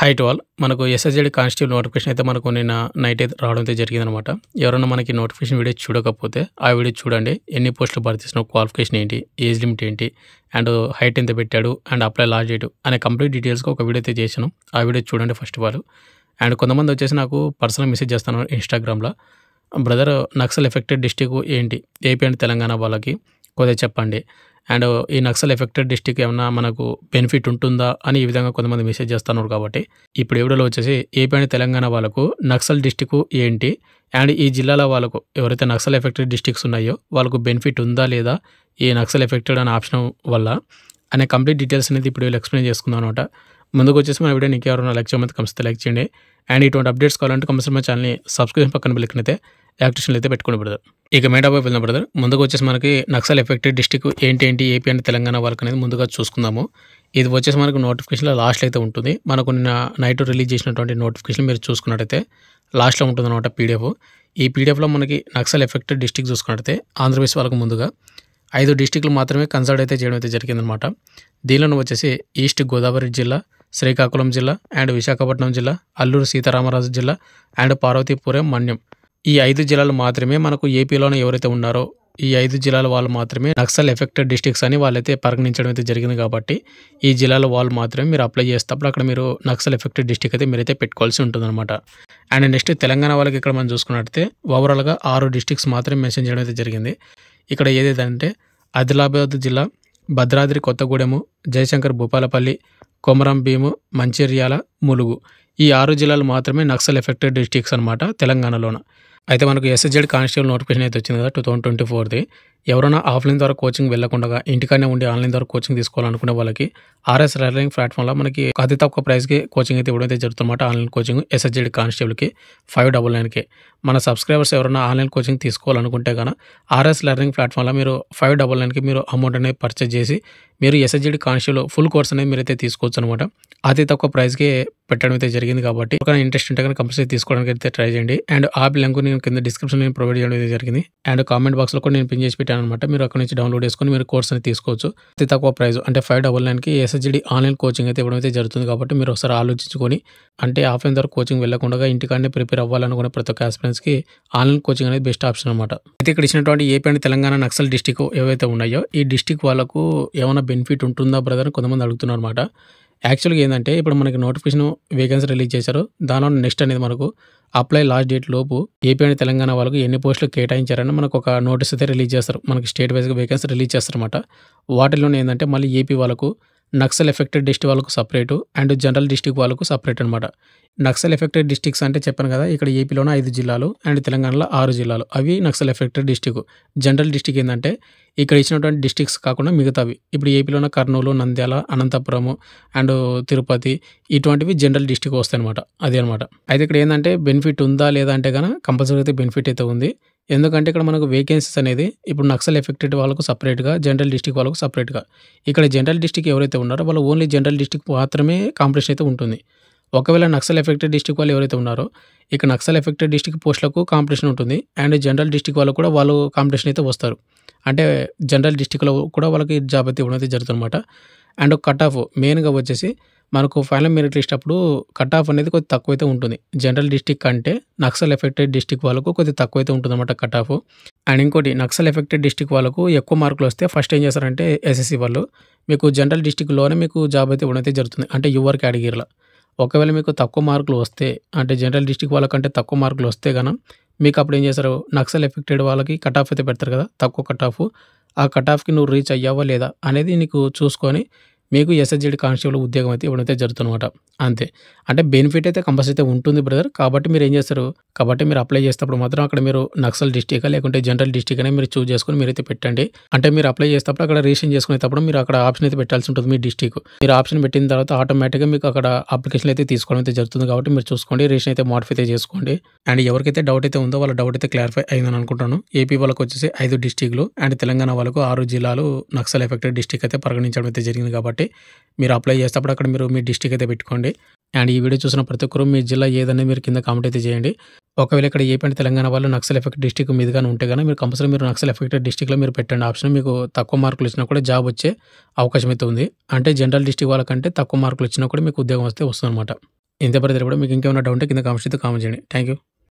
height wall మనకు SSGD constable notification అయితే మనకు నిన్న నైట్ అయితే రావడం అయితే జరిగిందనమాట ఎవరైనా మనకి నోటిఫికేషన్ వీడియో చూడకపోతే ఆ వీడియో చూడండి ఎన్ని పోస్టులు భర్తీ చేసిన క్వాలిఫికేషన్ ఏంటి ఏజ్ లిమిట్ ఏంటి అండ్ హైట్ ఎంత పెట్టాడు అండ్ అప్లై లాజ్ చేయడు అనే కంప్లీట్ డీటెయిల్స్గా ఒక వీడియో అయితే చేసాను ఆ వీడియో చూడండి ఫస్ట్ ఆఫ్ ఆల్ అండ్ కొంతమంది వచ్చేసి నాకు పర్సనల్ మెసేజ్ చేస్తాను ఇన్స్టాగ్రామ్లో బ్రదర్ నక్సల్ ఎఫెక్టెడ్ డిస్టిక్ ఏంటి ఏపీ అండ్ తెలంగాణ వాళ్ళకి కొద్దిగా చెప్పండి అండ్ ఈ నక్సల్ ఎఫెక్టెడ్ డిస్టిక్ ఏమైనా మనకు బెనిఫిట్ ఉంటుందా అని ఈ విధంగా కొంతమంది మెసేజ్ చేస్తున్నారు కాబట్టి ఇప్పుడు ఎవడలో వచ్చేసి ఏపీ అండ్ తెలంగాణ వాళ్ళకు నక్సల్ డిస్టిక్ ఏంటి అండ్ ఈ జిల్లాల వాళ్ళకు ఎవరైతే నక్సల్ ఎఫెక్టెడ్ డిస్టిక్స్ ఉన్నాయో వాళ్ళకు బెనిఫిట్ ఉందా లేదా ఈ నక్సల్ ఎఫెక్టెడ్ అనే ఆప్షన్ వల్ల అనే కంప్లీట్ డీటెయిల్స్ అనేది ఇప్పుడు వీళ్ళు ఎక్స్ప్లెయిన్ చేసుకుందాం అనమాట ముందుకు వచ్చేసి మన వీడియో ఇంకెవరైనా లెక్చర్ చేయమంది కమిస్తే లెక్చర్ చేయండి అండ్ ఇటువంటి అప్డేట్స్ కావాలంటే కంపల్సరీ మా ఛానల్ని సబ్స్క్రిప్షన్ పక్కన బిల్లికిన అయితే యాక్టివేషన్లు అయితే పెట్టుకుని బ్రదర్ ఇక బాబు వెళ్ళిన బ్రదర్ ముందుకు వచ్చేసి మనకి నక్సల్ ఎఫెక్టెడ్ డిస్టిక్ ఏంటి ఏంటి ఏపీ అండ్ తెలంగాణ వరకు అనేది ముందుగా చూసుకుందాము ఇది వచ్చేసి మనకు నోటిఫికేషన్లో లాస్ట్లో అయితే ఉంటుంది మనకు నిన్న నైట్ రిలీజ్ చేసినటువంటి నోటిఫికేషన్ మీరు చూసుకున్నట్టయితే లాస్ట్లో ఉంటుంది అనమాట పీడిఎఫ్ ఈ పీడిఎఫ్లో మనకి నక్సల్ ఎఫెక్టెడ్ డిస్టిక్ చూసుకున్నట్టయితే ఆంధ్రప్రదేశ్ వాళ్ళకు ముందుగా ఐదు డిస్టిక్లు మాత్రమే కన్సల్ట్ అయితే చేయడం అయితే జరిగిందనమాట దీనిలో వచ్చేసి ఈస్ట్ గోదావరి జిల్లా శ్రీకాకుళం జిల్లా అండ్ విశాఖపట్నం జిల్లా అల్లూరు సీతారామరాజు జిల్లా అండ్ పార్వతీపురం మన్యం ఈ ఐదు జిల్లాలు మాత్రమే మనకు ఏపీలోనే ఎవరైతే ఉన్నారో ఈ ఐదు జిల్లాల వాళ్ళు మాత్రమే నక్సల్ ఎఫెక్టెడ్ డిస్టిక్స్ అని వాళ్ళైతే పరిగణించడం అయితే జరిగింది కాబట్టి ఈ జిల్లాల వాళ్ళు మాత్రమే మీరు అప్లై చేసేటప్పుడు అక్కడ మీరు నక్సల్ ఎఫెక్టెడ్ డిస్టిక్ అయితే మీరైతే పెట్టుకోవాల్సి ఉంటుందన్నమాట అండ్ నెక్స్ట్ తెలంగాణ వాళ్ళకి ఇక్కడ మనం చూసుకున్నట్టయితే ఓవరాల్గా ఆరు డిస్టిక్స్ మాత్రమే మెన్షన్ చేయడం అయితే జరిగింది ఇక్కడ ఏదైతే అంటే ఆదిలాబాద్ జిల్లా భద్రాద్రి కొత్తగూడెము జయశంకర్ భూపాలపల్లి కొమరం భీము మంచిర్యాల ములుగు ఈ ఆరు జిల్లాలు మాత్రమే నక్సల్ ఎఫెక్టెడ్ డిస్టిక్స్ అనమాట తెలంగాణలోన అయితే మనకు ఎస్ఎస్జెడ్ కానిస్టేబుల్ నోటిఫికేషన్ అయితే వచ్చింది కదా టూ థౌసండ్ ట్వంటీ ఫోర్ది ఎవరైనా ఆఫ్లైన్ ద్వారా కోచింగ్ వెళ్లకుండా ఇంటికానే ఉండి ఆన్లైన్ ద్వారా కోచింగ్ తీసుకోవాలనుకునే వాళ్ళకి ఆర్ఎస్ లెర్నింగ్ ప్లాట్ఫామ్లో మనకి అతి తక్కువ ప్రైస్కి కోచింగ్ అయితే ఇవ్వడం జరుగుతుందన్నమాట ఆన్లైన్ కోచింగ్ ఎస్ఎస్జీడి కానిస్టేబుల్కి ఫైవ్ డబుల్ నైన్కి మన సబ్స్క్రైబర్స్ ఎవరైనా ఆన్లైన్ కోచింగ్ తీసుకోవాలనుకుంటే కానీ ఆర్ఎస్ లెర్నింగ్ ప్లాట్ఫామ్లో మీరు ఫైవ్ డబుల్ నైన్కి మీరు అమౌంట్ అనేది పర్చేజ్ చేసి మీరు ఎస్ఎస్జీడి కానిస్టేబుల్ ఫుల్ కోర్స్ అనేది అయితే తీసుకోవచ్చు అనమాట అతి తక్కువ ప్రైస్కి పెట్టడం అయితే జరిగింది కాబట్టి ఒక ఇంట్రెస్ట్ ఉంటే కానీ కంపల్సరీ తీసుకోవడానికి అయితే ట్రై చేయండి అండ్ ఆ లింక్ నేను కింద డిస్క్రిప్షన్ నేను ప్రొవైడ్ చేయడం జరిగింది అండ్ కామెంట్ బాక్స్లో కూడా నేను పిన్ చేసి పెట్టాను పెట్టాను అనమాట మీరు అక్కడ నుంచి డౌన్లోడ్ చేసుకొని మీరు కోర్స్ అని తీసుకోవచ్చు అతి తక్కువ ప్రైస్ అంటే ఫైవ్ డబల్ నైన్కి ఎస్ఎస్జిడి ఆన్లైన్ కోచింగ్ అయితే ఇవ్వడం అయితే జరుగుతుంది కాబట్టి మీరు ఒకసారి ఆలోచించుకొని అంటే ఆఫ్లైన్ ద్వారా కోచింగ్ వెళ్ళకుండా ఇంటికాడనే ప్రిపేర్ అవ్వాలనుకునే ప్రతి ఒక్క ఆస్పిరెంట్స్కి ఆన్లైన్ కోచింగ్ అనేది బెస్ట్ ఆప్షన్ అనమాట అయితే ఇక్కడ ఇచ్చినటువంటి AP and Telangana naxal district ఏవైతే ఉన్నాయో ఈ డిస్టిక్ వాళ్ళకు ఏమైనా బెనిఫిట్ ఉంటుందా బ్రదర్ కొంతమంది అడుగుతున్నారు అనమాట యాక్చువల్గా ఏంటంటే ఇప్పుడు మనకి నోటిఫికేషన్ వేకెన్సీ రిలీజ్ చేశారు దానిలో నెక్స్ట్ అనేది మనకు అప్లై లాస్ట్ డేట్ లోపు ఏపీ అండ్ తెలంగాణ వాళ్ళకి ఎన్ని పోస్టులు కేటాయించారని మనకు ఒక నోటీస్ అయితే రిలీజ్ చేస్తారు మనకి స్టేట్ వైజ్గా వేకెన్సీ రిలీజ్ చేస్తారనమాట వాటిలోనే ఏంటంటే మళ్ళీ ఏపీ వాళ్ళకు నక్సల్ ఎఫెక్టెడ్ డిస్టిక్ వాళ్ళకు సపరేటు అండ్ జనరల్ డిస్టిక్ వాళ్ళకు సపరేట్ అనమాట నక్సల్ ఎఫెక్టెడ్ డిస్టిక్స్ అంటే చెప్పాను కదా ఇక్కడ ఏపీలోనే ఐదు జిల్లాలు అండ్ తెలంగాణలో ఆరు జిల్లాలు అవి naxal affected district general district ఏంటంటే ఇక్కడ ఇచ్చినటువంటి డిస్టిక్స్ కాకుండా మిగతావి ఇప్పుడు ఏపీలోనే కర్నూలు నంద్యాల అనంతపురము అండ్ తిరుపతి ఇటువంటివి జనరల్ డిస్టిక్ వస్తాయి అనమాట అదే అనమాట అయితే ఇక్కడ ఏంటంటే బెనిఫిట్ ఉందా లేదా అంటే కనుక కంపల్సరీ అయితే బెనిఫిట్ అయితే ఉంది ఎందుకంటే ఇక్కడ మనకు వేకెన్సీస్ అనేది ఇప్పుడు నక్సల్ ఎఫెక్టెడ్ వాళ్ళకు సపరేట్గా జనరల్ డిస్టిక్ వాళ్ళకు సపరేట్గా ఇక్కడ జనరల్ డిస్టిక్ ఎవరైతే ఉన్నారో వాళ్ళు ఓన్లీ జనరల్ డిస్టిక్ మాత్రమే కాంపిటీషన్ అయితే ఉంటుంది ఒకవేళ నక్సల్ ఎఫెక్టెడ్ డిస్టిక్ వాళ్ళు ఎవరైతే ఉన్నారో ఇక నక్సల్ ఎఫెక్టెడ్ డిస్టిక్ పోస్టులకు కాంపిటీషన్ ఉంటుంది అండ్ జనరల్ డిస్టిక్ వాళ్ళు కూడా వాళ్ళు కాంపిటీషన్ అయితే వస్తారు అంటే జనరల్ డిస్టిక్లో కూడా వాళ్ళకి జాబ్ అయితే ఇవ్వడం అయితే జరుగుతుందన్నమాట అండ్ కట్ ఆఫ్ మెయిన్గా వచ్చేసి మనకు ఫైనల్ మెరిట్ లిస్ట్ అప్పుడు కట్ ఆఫ్ అనేది కొద్ది తక్కువైతే ఉంటుంది జనరల్ డిస్టిక్ కంటే నక్సల్ ఎఫెక్టెడ్ డిస్టిక్ వాళ్ళకు కొద్ది తక్కువైతే ఉంటుంది అనమాట కట్ ఆఫ్ అండ్ ఇంకోటి నక్సల్ ఎఫెక్టెడ్ డిస్టిక్ వాళ్ళకు ఎక్కువ మార్కులు వస్తే ఫస్ట్ ఏం చేస్తారంటే ఎస్ఎస్సి వాళ్ళు మీకు జనరల్ డిస్టిక్లోనే మీకు జాబ్ అయితే ఇవ్వడం అయితే జరుగుతుంది అంటే యువర్ కేటగిరీలో ఒకవేళ మీకు తక్కువ మార్కులు వస్తే అంటే జనరల్ డిస్టిక్ వాళ్ళకంటే తక్కువ మార్కులు వస్తే కనుక మీకు అప్పుడు ఏం చేస్తారు నక్సల్ ఎఫెక్టెడ్ వాళ్ళకి కట్ ఆఫ్ అయితే పెడతారు కదా తక్కువ కట్ ఆఫ్ ఆ కట్ ఆఫ్కి నువ్వు రీచ్ అయ్యావా లేదా అనేది నీకు చూసుకొని మీకు ఎస్ఎస్జిడి కానిస్టేబుల్ ఉద్యోగం అయితే ఇవ్వడం అయితే జరుగుతుందన్నమాట అంతే అంటే బెనిఫిట్ అయితే కంపల్సరీ అయితే ఉంటుంది బ్రదర్ కాబట్టి మీరు ఏం చేస్తారు కాబట్టి మీరు అప్లై చేసేటప్పుడు మాత్రం అక్కడ మీరు నక్సల్ డిస్టిక్ లేకుంటే జనరల్ డిస్టిక్ అనే మీరు చూస్ చేసుకుని మీరైతే పెట్టండి అంటే మీరు అప్లై చేసేటప్పుడు అక్కడ రిజిస్ట్రేషన్ చేసుకునేటప్పుడు మీరు అక్కడ ఆప్షన్ అయితే పెట్టాల్సి ఉంటుంది మీ డిస్టిక్ మీరు ఆప్షన్ పెట్టిన తర్వాత ఆటోమేటిక్గా మీకు అక్కడ అప్లికేషన్ అయితే తీసుకోవడం అయితే జరుగుతుంది కాబట్టి మీరు చూసుకోండి రిజిస్ట్రేషన్ అయితే మోడిఫై అయితే చేసుకోండి అండ్ ఎవరికైతే డౌట్ అయితే ఉందో వాళ్ళ డౌట్ అయితే క్లారిఫై అయిందని అనుకుంటాను ఏపీ వాళ్ళకి వచ్చేసి ఐదు డిస్టిక్లు అండ్ తెలంగాణ వాళ్ళకు ఆరు జిల్లాలు నక్సల్ ఎఫెక్టెడ్ డిస్టిక్ అయితే పరిగణించడం అయితే జరిగింది కాబట్టి కాబట్టి మీరు అప్లై చేసేటప్పుడు అక్కడ మీరు మీ డిస్టిక్ అయితే పెట్టుకోండి అండ్ ఈ వీడియో చూసిన ప్రతి ఒక్కరు మీ జిల్లా ఏదన్నా మీరు కింద కామెంట్ అయితే చేయండి ఒకవేళ ఇక్కడ ఏపీ తెలంగాణ వాళ్ళు నక్సల్ ఎఫెక్ట్ డిస్టిక్ మీదుగానే ఉంటే కానీ మీరు కంపల్సరీ మీరు నక్సల్ ఎఫెక్ట్ డిస్టిక్లో మీరు పెట్టండి ఆప్షన్ మీకు తక్కువ మార్కులు ఇచ్చినా కూడా జాబ్ వచ్చే అవకాశం అయితే ఉంది అంటే జనరల్ డిస్టిక్ వాళ్ళకంటే తక్కువ మార్కులు ఇచ్చినా కూడా మీకు ఉద్యోగం వస్తే వస్తుందన్నమాట ఇంత పరిధిలో కూడా మీకు ఇంకేమైనా డౌట్ ఉంటే కింద కామెంట్స్ అయితే కామెంట్ చేయండి థ్యాంక్ యూ